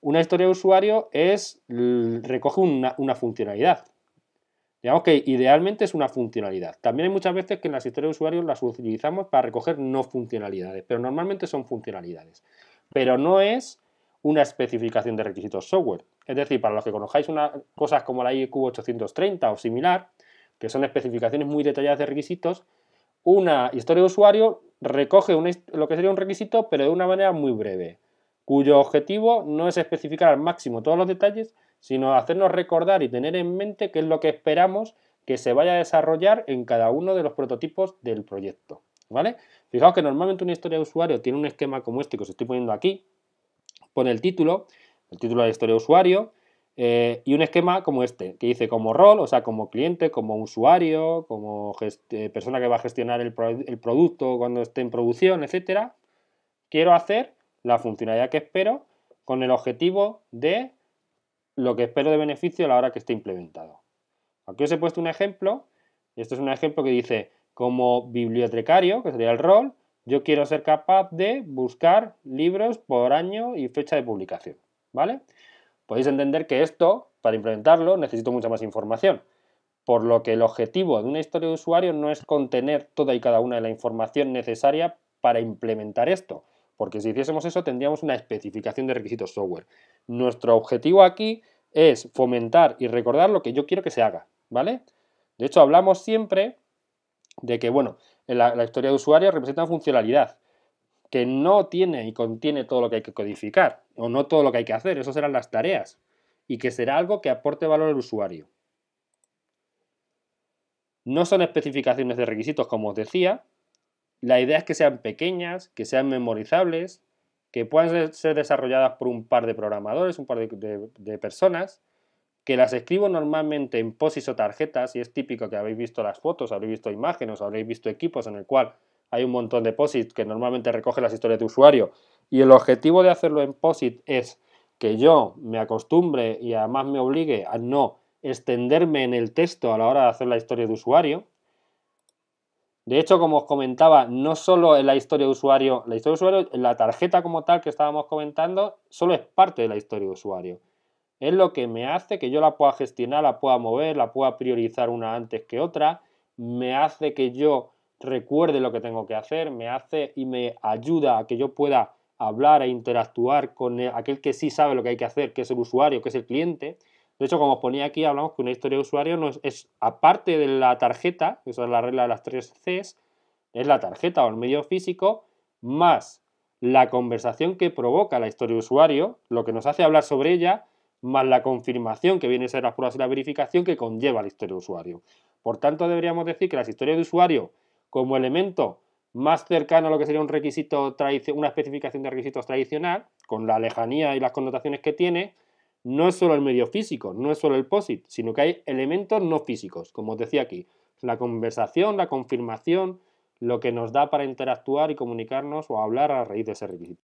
Una historia de usuario es, recoge una, funcionalidad. Digamos que idealmente es una funcionalidad. También hay muchas veces que en las historias de usuario las utilizamos para recoger no funcionalidades, pero normalmente son funcionalidades. Pero no es una especificación de requisitos software. Es decir, para los que conozcáis una, cosas como la IQ830 o similar, que son especificaciones muy detalladas de requisitos, una historia de usuario recoge lo que sería un requisito, pero de una manera muy breve cuyo objetivo no es especificar al máximo todos los detalles, sino hacernos recordar y tener en mente qué es lo que esperamos que se vaya a desarrollar en cada uno de los prototipos del proyecto. ¿Vale? Fijaos que normalmente una historia de usuario tiene un esquema como este que os estoy poniendo aquí, pone el título, el título de la historia de usuario, eh, y un esquema como este, que dice como rol, o sea, como cliente, como usuario, como eh, persona que va a gestionar el, el producto cuando esté en producción, etcétera. Quiero hacer la funcionalidad que espero con el objetivo de lo que espero de beneficio a la hora que esté implementado. Aquí os he puesto un ejemplo. esto es un ejemplo que dice, como bibliotecario, que sería el rol, yo quiero ser capaz de buscar libros por año y fecha de publicación. ¿Vale? Podéis entender que esto, para implementarlo, necesito mucha más información. Por lo que el objetivo de una historia de usuario no es contener toda y cada una de la información necesaria para implementar esto, porque si hiciésemos eso tendríamos una especificación de requisitos software. Nuestro objetivo aquí es fomentar y recordar lo que yo quiero que se haga, ¿vale? De hecho, hablamos siempre de que, bueno, la, historia de usuario representa funcionalidad, que no tiene y contiene todo lo que hay que codificar, o no todo lo que hay que hacer, eso serán las tareas, y que será algo que aporte valor al usuario. No son especificaciones de requisitos, como os decía, la idea es que sean pequeñas, que sean memorizables, que puedan ser desarrolladas por un par de programadores, un par de, personas, que las escribo normalmente en posis o tarjetas, y es típico que habéis visto las fotos, habéis visto imágenes, habréis visto equipos en el cual hay un montón de POSIT que normalmente recoge las historias de usuario. Y el objetivo de hacerlo en POSIT es que yo me acostumbre y además me obligue a no extenderme en el texto a la hora de hacer la historia de usuario, de hecho, como os comentaba, no solo en la historia de usuario, la historia de usuario, la tarjeta como tal que estábamos comentando, solo es parte de la historia de usuario. Es lo que me hace que yo la pueda gestionar, la pueda mover, la pueda priorizar una antes que otra, me hace que yo recuerde lo que tengo que hacer, me hace y me ayuda a que yo pueda hablar e interactuar con aquel que sí sabe lo que hay que hacer, que es el usuario, que es el cliente, de hecho, como os ponía aquí, hablamos que una historia de usuario no es, aparte de la tarjeta, esa es la regla de las tres Cs, es la tarjeta o el medio físico, más la conversación que provoca la historia de usuario, lo que nos hace hablar sobre ella, más la confirmación que viene a ser las pruebas y la verificación que conlleva la historia de usuario. Por tanto, deberíamos decir que las historias de usuario, como elemento más cercano a lo que sería un requisito, una especificación de requisitos tradicional, con la lejanía y las connotaciones que tiene, no es solo el medio físico, no es solo el POSIT, sino que hay elementos no físicos, como os decía aquí, la conversación, la confirmación, lo que nos da para interactuar y comunicarnos o hablar a raíz de ese requisito.